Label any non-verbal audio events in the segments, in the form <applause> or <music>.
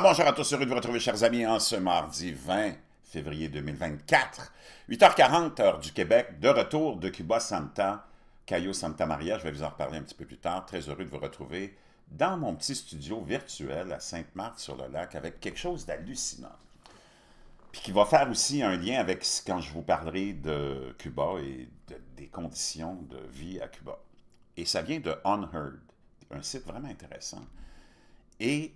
bonjour à tous, heureux de vous retrouver chers amis en ce mardi 20 février 2024, 8h40 heure du Québec, de retour de Cuba Santa, Cayo Santa Maria, je vais vous en reparler un petit peu plus tard, très heureux de vous retrouver dans mon petit studio virtuel à Sainte-Marthe-sur-le-Lac avec quelque chose d'hallucinant. Puis qui va faire aussi un lien avec quand je vous parlerai de Cuba et des conditions de vie à Cuba. Et ça vient de Unheard, un site vraiment intéressant. Et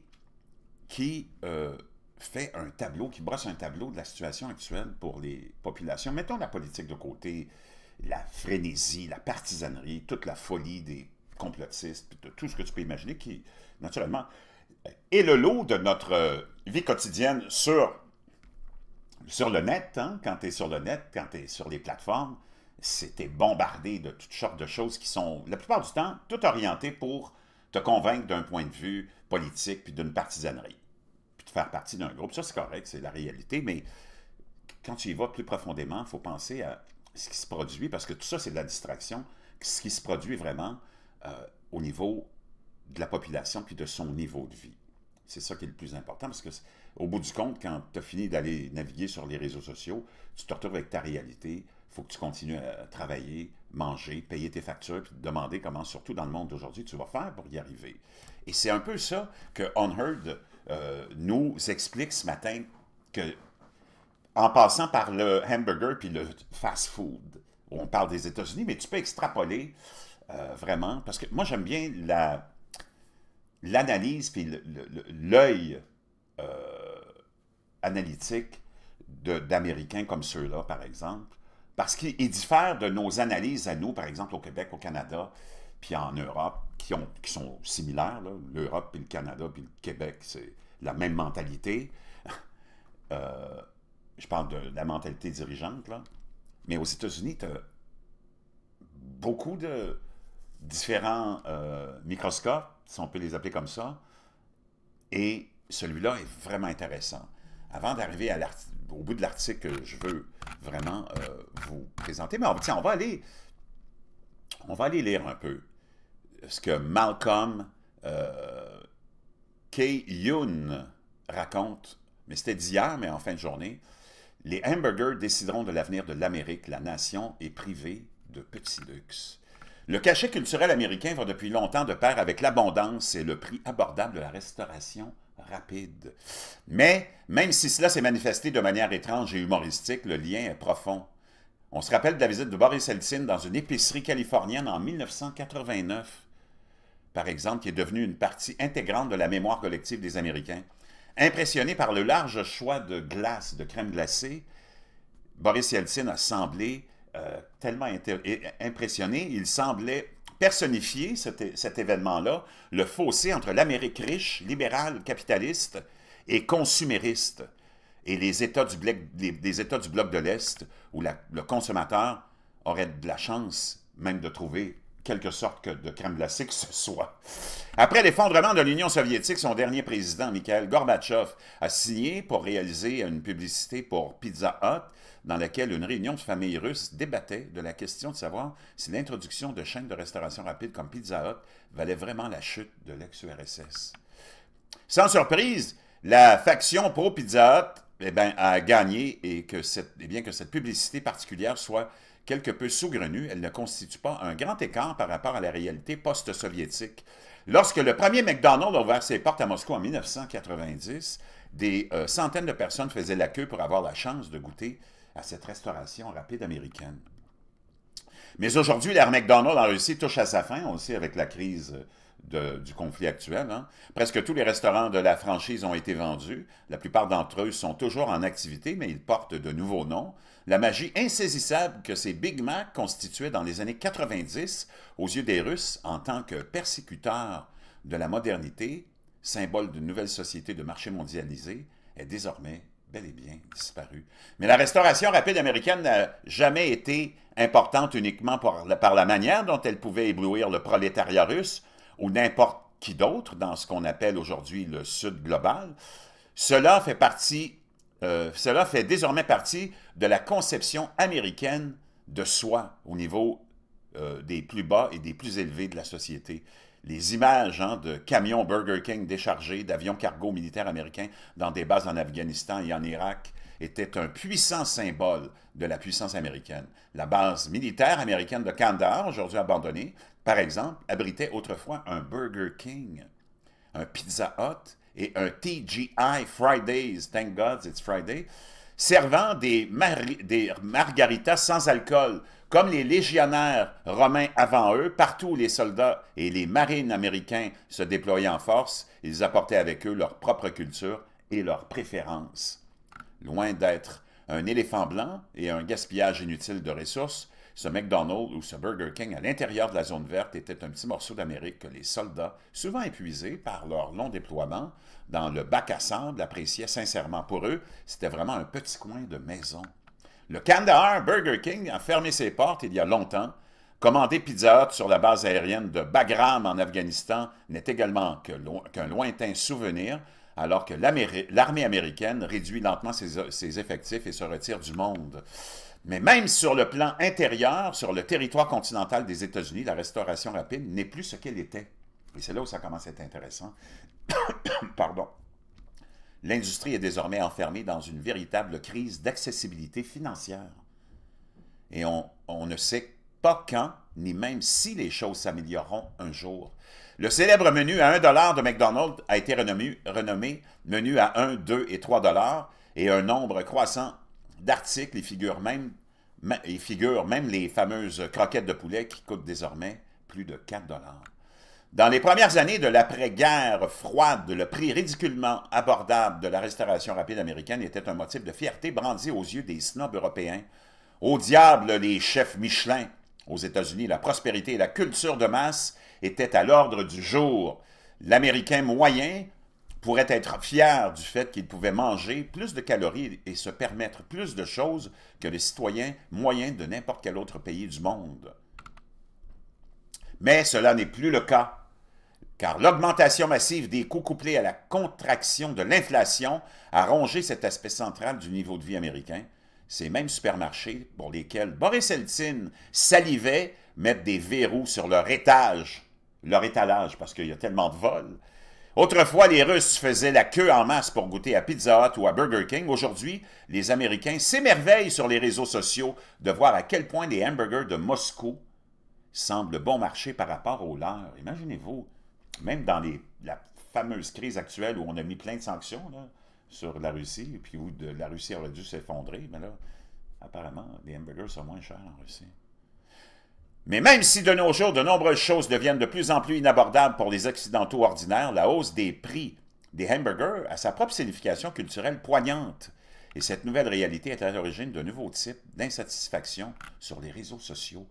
qui euh, fait un tableau, qui brosse un tableau de la situation actuelle pour les populations. Mettons la politique de côté, la frénésie, la partisanerie, toute la folie des complotistes, tout ce que tu peux imaginer, qui, naturellement, euh, est le lot de notre euh, vie quotidienne sur, sur le net. Hein. Quand tu es sur le net, quand tu es sur les plateformes, c'était bombardé de toutes sortes de choses qui sont, la plupart du temps, tout orientées pour te convaincre d'un point de vue politique puis d'une partisanerie faire partie d'un groupe. Ça, c'est correct, c'est la réalité, mais quand tu y vas plus profondément, il faut penser à ce qui se produit, parce que tout ça, c'est de la distraction, ce qui se produit vraiment euh, au niveau de la population puis de son niveau de vie. C'est ça qui est le plus important, parce que au bout du compte, quand tu as fini d'aller naviguer sur les réseaux sociaux, tu te retrouves avec ta réalité. Il faut que tu continues à travailler, manger, payer tes factures, puis te demander comment, surtout dans le monde d'aujourd'hui, tu vas faire pour y arriver. Et c'est un peu ça que On euh, nous explique ce matin que, en passant par le hamburger puis le fast-food, on parle des États-Unis, mais tu peux extrapoler euh, vraiment, parce que moi j'aime bien l'analyse puis l'œil euh, analytique d'Américains comme ceux-là, par exemple, parce qu'ils diffèrent de nos analyses à nous, par exemple au Québec, au Canada, puis en Europe, qui, ont, qui sont similaires. L'Europe, puis le Canada, puis le Québec, c'est la même mentalité. <laughs> Euh, je parle de, la mentalité dirigeante, là. Mais aux États-Unis, tu as beaucoup de différents euh, microscopes, si on peut les appeler comme ça. Et celui-là est vraiment intéressant. Avant d'arriver au bout de l'article que je veux vraiment euh, vous présenter, mais on, tiens, on, va aller, on va aller lire un peu ce que Malcolm Kay Yoon raconte, mais c'était d'hier, mais en fin de journée, les hamburgers décideront de l'avenir de l'Amérique. La nation est privée de petits luxes. Le cachet culturel américain va depuis longtemps de pair avec l'abondance et le prix abordable de la restauration rapide. Mais, même si cela s'est manifesté de manière étrange et humoristique, le lien est profond. On se rappelle de la visite de Boris Eltsine dans une épicerie californienne en 1989 par exemple, qui est devenu une partie intégrante de la mémoire collective des Américains. Impressionné par le large choix de glace, de crème glacée, Boris Yeltsin a semblé euh, tellement impressionné, il semblait personnifier cet, événement-là, le fossé entre l'Amérique riche, libérale, capitaliste et consumériste, et les États du, bloc, de l'Est, où le consommateur aurait de la chance même de trouver quelque sorte que de crème glacée que ce soit. Après l'effondrement de l'Union soviétique, son dernier président, Mikhail Gorbatchev, a signé pour réaliser une publicité pour Pizza Hut dans laquelle une réunion de familles russes débattait de la question de savoir si l'introduction de chaînes de restauration rapide comme Pizza Hut valait vraiment la chute de l'ex-URSS. Sans surprise, la faction pro-Pizza Hut eh ben, a gagné et que cette, eh bien, que cette publicité particulière soit quelque peu saugrenue, elle ne constitue pas un grand écart par rapport à la réalité post-soviétique. Lorsque le premier McDonald's a ouvert ses portes à Moscou en 1990, des euh, centaines de personnes faisaient la queue pour avoir la chance de goûter à cette restauration rapide américaine. Mais aujourd'hui, l'ère McDonald's en Russie touche à sa fin, aussi avec la crise euh, du conflit actuel. Hein. Presque tous les restaurants de la franchise ont été vendus. La plupart d'entre eux sont toujours en activité, mais ils portent de nouveaux noms. La magie insaisissable que ces Big Mac constituaient dans les années 90 aux yeux des Russes en tant que persécuteurs de la modernité, symbole d'une nouvelle société de marché mondialisé, est désormais bel et bien disparue. Mais la restauration rapide américaine n'a jamais été importante uniquement par la manière dont elle pouvait éblouir le prolétariat russe ou n'importe qui d'autre dans ce qu'on appelle aujourd'hui le Sud global, cela fait partie, euh, cela fait désormais partie de la conception américaine de soi au niveau euh, des plus bas et des plus élevés de la société. Les images hein, de camions Burger King déchargés, d'avions cargo militaires américains dans des bases en Afghanistan et en Irak, était un puissant symbole de la puissance américaine. La base militaire américaine de Kandahar, aujourd'hui abandonnée, par exemple, abritait autrefois un Burger King, un Pizza Hut et un TGI Fridays, thank God it's Friday, servant des, margaritas sans alcool, comme les légionnaires romains avant eux, partout où les soldats et les marines américains se déployaient en force, ils apportaient avec eux leur propre culture et leurs préférences. Loin d'être un éléphant blanc et un gaspillage inutile de ressources, ce McDonald's ou ce Burger King à l'intérieur de la zone verte était un petit morceau d'Amérique que les soldats, souvent épuisés par leur long déploiement dans le bac à sable, appréciaient sincèrement. Pour eux, c'était vraiment un petit coin de maison. Le Kandahar Burger King a fermé ses portes il y a longtemps. Commander Pizza sur la base aérienne de Bagram en Afghanistan n'est également qu'un lointain souvenir alors que l'armée américaine réduit lentement ses, effectifs et se retire du monde. Mais même sur le plan intérieur, sur le territoire continental des États-Unis, la restauration rapide n'est plus ce qu'elle était. Et c'est là où ça commence à être intéressant. <coughs> Pardon. L'industrie est désormais enfermée dans une véritable crise d'accessibilité financière. Et on ne sait pas quand, ni même si les choses s'amélioreront un jour. Le célèbre menu à 1 de McDonald's a été renommé, menu à 1, 2 et 3 et un nombre croissant d'articles y figurent même figurent même les fameuses croquettes de poulet qui coûtent désormais plus de 4 Dans les premières années de l'après-guerre froide, le prix ridiculement abordable de la restauration rapide américaine était un motif de fierté brandi aux yeux des snobs européens. Au diable les chefs Michelin! Aux États-Unis, la prospérité et la culture de masse était à l'ordre du jour. L'Américain moyen pourrait être fier du fait qu'il pouvait manger plus de calories et se permettre plus de choses que les citoyens moyens de n'importe quel autre pays du monde. Mais cela n'est plus le cas, car l'augmentation massive des coûts couplée à la contraction de l'inflation a rongé cet aspect central du niveau de vie américain. Ces mêmes supermarchés pour lesquels Boris Eltsine salivait mettent des verrous sur leur étage leur étalage parce qu'il y a tellement de vols. Autrefois, les Russes faisaient la queue en masse pour goûter à Pizza Hut ou à Burger King. Aujourd'hui, les Américains s'émerveillent sur les réseaux sociaux de voir à quel point les hamburgers de Moscou semblent bon marché par rapport aux leurs. Imaginez-vous, même dans la fameuse crise actuelle où on a mis plein de sanctions sur la Russie, et puis où la Russie aurait dû s'effondrer, mais là, apparemment, les hamburgers sont moins chers en Russie. Mais même si de nos jours de nombreuses choses deviennent de plus en plus inabordables pour les Occidentaux ordinaires, la hausse des prix des hamburgers a sa propre signification culturelle poignante. Et cette nouvelle réalité est à l'origine de nouveaux types d'insatisfaction sur les réseaux sociaux.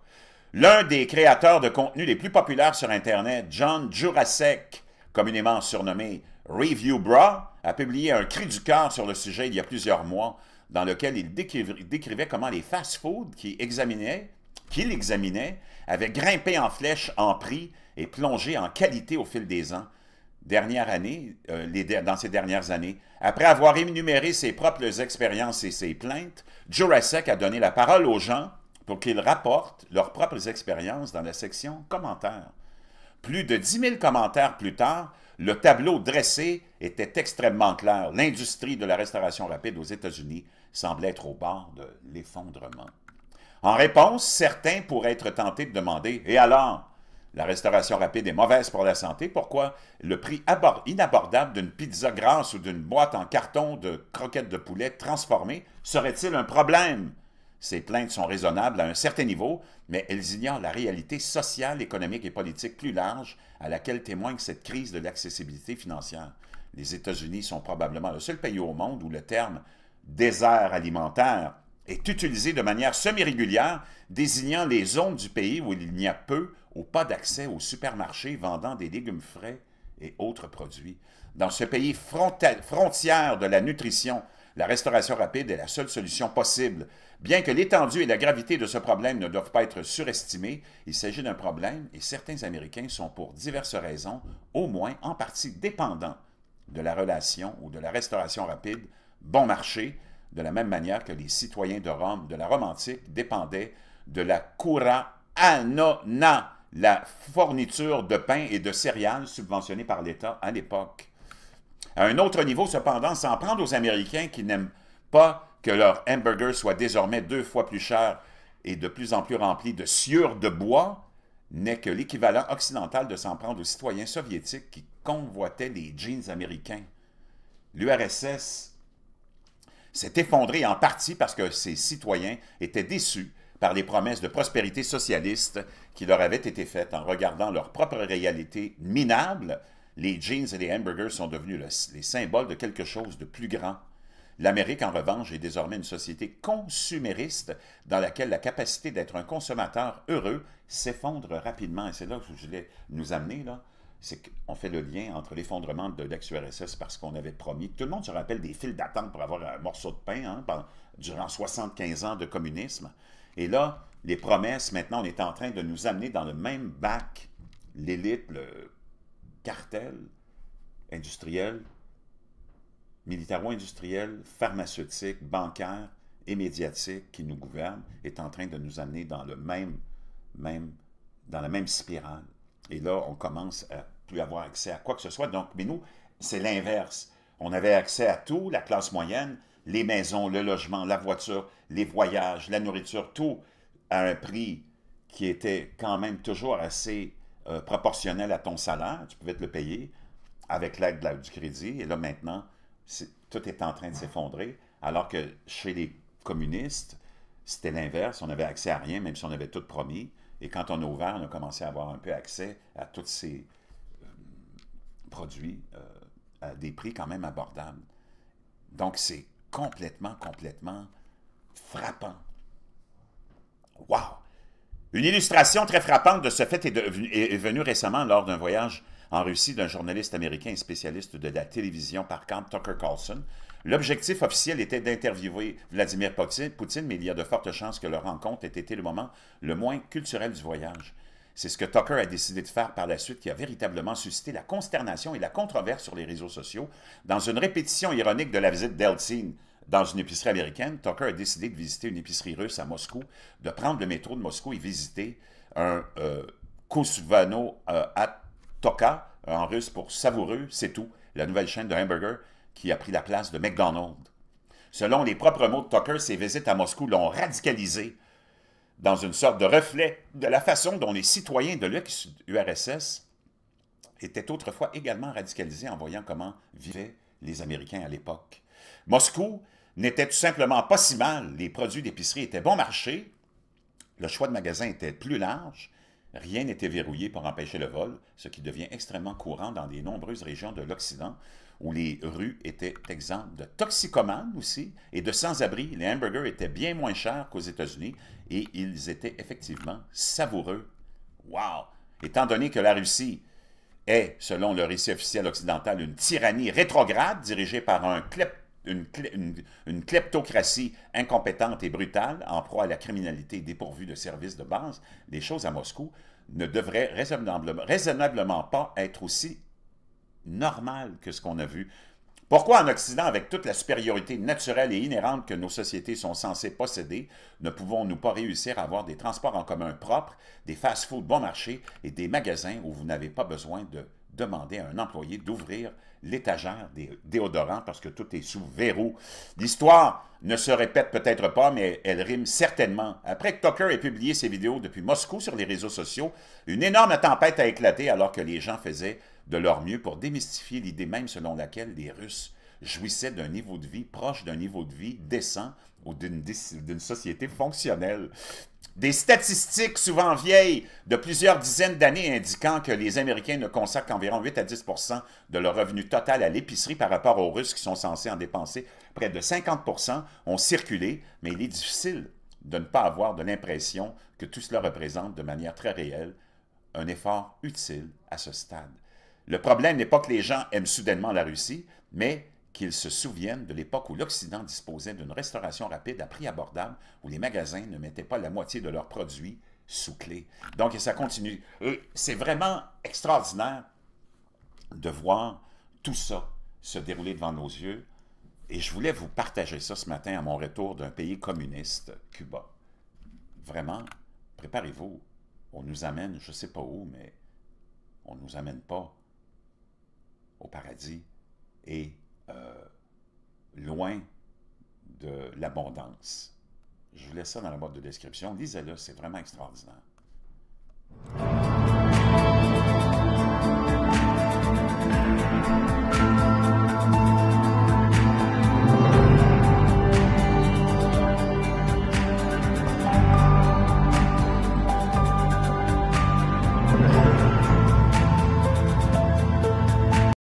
L'un des créateurs de contenu les plus populaires sur Internet, John Jurasek, communément surnommé Review Bra, a publié un cri du cœur sur le sujet il y a plusieurs mois, dans lequel il décrivait comment les fast-foods qui examinaient qui l'examinait, avait grimpé en flèche en prix et plongé en qualité au fil des ans. Dernière année, euh, dans ces dernières années, après avoir énuméré ses propres expériences et ses plaintes, Jurassic a donné la parole aux gens pour qu'ils rapportent leurs propres expériences dans la section commentaires. Plus de 10 000 commentaires plus tard, le tableau dressé était extrêmement clair. L'industrie de la restauration rapide aux États-Unis semblait être au bord de l'effondrement. En réponse, certains pourraient être tentés de demander « Et alors ?» La restauration rapide est mauvaise pour la santé. Pourquoi? Le prix inabordable d'une pizza grasse ou d'une boîte en carton de croquettes de poulet transformées serait-il un problème? Ces plaintes sont raisonnables à un certain niveau, mais elles ignorent la réalité sociale, économique et politique plus large à laquelle témoigne cette crise de l'accessibilité financière. Les États-Unis sont probablement le seul pays au monde où le terme « désert alimentaire » est utilisé de manière semi-régulière, désignant les zones du pays où il n'y a peu ou pas d'accès aux supermarchés vendant des légumes frais et autres produits. Dans ce pays frontière de la nutrition, la restauration rapide est la seule solution possible. Bien que l'étendue et la gravité de ce problème ne doivent pas être surestimées, il s'agit d'un problème et certains Américains sont pour diverses raisons, au moins en partie dépendants de la relation ou de la restauration rapide, bon marché, de la même manière que les citoyens de Rome de la Rome antique dépendaient de la cura anona, la fourniture de pain et de céréales subventionnée par l'État à l'époque. À un autre niveau, cependant, s'en prendre aux Américains qui n'aiment pas que leur hamburger soit désormais deux fois plus cher et de plus en plus rempli de sciures de bois, n'est que l'équivalent occidental de s'en prendre aux citoyens soviétiques qui convoitaient les jeans américains. L'URSS s'est effondré en partie parce que ses citoyens étaient déçus par les promesses de prospérité socialiste qui leur avaient été faites en regardant leur propre réalité minable. Les jeans et les hamburgers sont devenus les symboles de quelque chose de plus grand. L'Amérique, en revanche, est désormais une société consumériste dans laquelle la capacité d'être un consommateur heureux s'effondre rapidement. Et c'est là que je voulais nous amener, là c'est qu'on fait le lien entre l'effondrement de l'ex-URSS parce qu'on avait promis. Tout le monde se rappelle des files d'attente pour avoir un morceau de pain hein, durant 75 ans de communisme. Et là, les promesses, maintenant, on est en train de nous amener dans le même bac, l'élite, le cartel industriel, militaro-industriel, pharmaceutique, bancaire et médiatique qui nous gouverne, est en train de nous amener dans, le même, même, dans la même spirale. Et là, on commence à plus avoir accès à quoi que ce soit. Donc, mais nous, c'est l'inverse. On avait accès à tout, la classe moyenne, les maisons, le logement, la voiture, les voyages, la nourriture, tout à un prix qui était quand même toujours assez euh, proportionnel à ton salaire. Tu pouvais te le payer avec l'aide du crédit. Et là, maintenant, tout est en train de s'effondrer. Alors que chez les communistes, c'était l'inverse. On n'avait accès à rien, même si on avait tout promis. Et quand on a ouvert, on a commencé à avoir un peu accès à tous ces euh, produits euh, à des prix quand même abordables. Donc, c'est complètement, complètement frappant. Wow! Une illustration très frappante de ce fait est venue récemment lors d'un voyage en Russie d'un journaliste américain et spécialiste de la télévision, par camp Tucker Carlson. L'objectif officiel était d'interviewer Vladimir Poutine, mais il y a de fortes chances que leur rencontre ait été le moment le moins culturel du voyage. C'est ce que Tucker a décidé de faire par la suite qui a véritablement suscité la consternation et la controverse sur les réseaux sociaux. Dans une répétition ironique de la visite d'Eltsine dans une épicerie américaine, Tucker a décidé de visiter une épicerie russe à Moscou, de prendre le métro de Moscou et visiter un euh, à Toka, en russe pour savoureux, c'est tout, la nouvelle chaîne de hamburgers qui a pris la place de McDonald's. Selon les propres mots de Tucker, ses visites à Moscou l'ont radicalisé dans une sorte de reflet de la façon dont les citoyens de l'ex-URSS étaient autrefois également radicalisés en voyant comment vivaient les Américains à l'époque. Moscou n'était tout simplement pas si mal. Les produits d'épicerie étaient bon marché, le choix de magasins était plus large, Rien n'était verrouillé pour empêcher le vol, ce qui devient extrêmement courant dans des nombreuses régions de l'Occident où les rues étaient exemptes de toxicomanes aussi et de sans-abri. Les hamburgers étaient bien moins chers qu'aux États-Unis et ils étaient effectivement savoureux. Wow! Étant donné que la Russie est, selon le récit officiel occidental, une tyrannie rétrograde dirigée par un klepto une, kleptocratie incompétente et brutale, en proie à la criminalité dépourvue de services de base, les choses à Moscou ne devraient raisonnablement, raisonnablement pas être aussi normales que ce qu'on a vu. Pourquoi en Occident, avec toute la supériorité naturelle et inhérente que nos sociétés sont censées posséder, ne pouvons-nous pas réussir à avoir des transports en commun propres, des fast foods bon marché et des magasins où vous n'avez pas besoin de demander à un employé d'ouvrir l'étagère des déodorants parce que tout est sous verrou. L'histoire ne se répète peut-être pas, mais elle rime certainement. Après que Tucker ait publié ses vidéos depuis Moscou sur les réseaux sociaux, une énorme tempête a éclaté alors que les gens faisaient de leur mieux pour démystifier l'idée même selon laquelle les Russes jouissait d'un niveau de vie proche d'un niveau de vie décent ou d'une société fonctionnelle. Des statistiques souvent vieilles de plusieurs dizaines d'années indiquant que les Américains ne consacrent qu'environ 8 à 10 de leur revenu total à l'épicerie par rapport aux Russes qui sont censés en dépenser près de 50 ont circulé, mais il est difficile de ne pas avoir de l'impression que tout cela représente de manière très réelle un effort utile à ce stade. Le problème n'est pas que les gens aiment soudainement la Russie, mais qu'ils se souviennent de l'époque où l'Occident disposait d'une restauration rapide à prix abordable, où les magasins ne mettaient pas la moitié de leurs produits sous clé. Donc, et ça continue. Euh, c'est vraiment extraordinaire de voir tout ça se dérouler devant nos yeux. Et je voulais vous partager ça ce matin à mon retour d'un pays communiste, Cuba. Vraiment, préparez-vous. On nous amène, je ne sais pas où, mais on ne nous amène pas au paradis. Et loin de l'abondance. Je vous laisse ça dans la boîte de description. Lisez-le, c'est vraiment extraordinaire.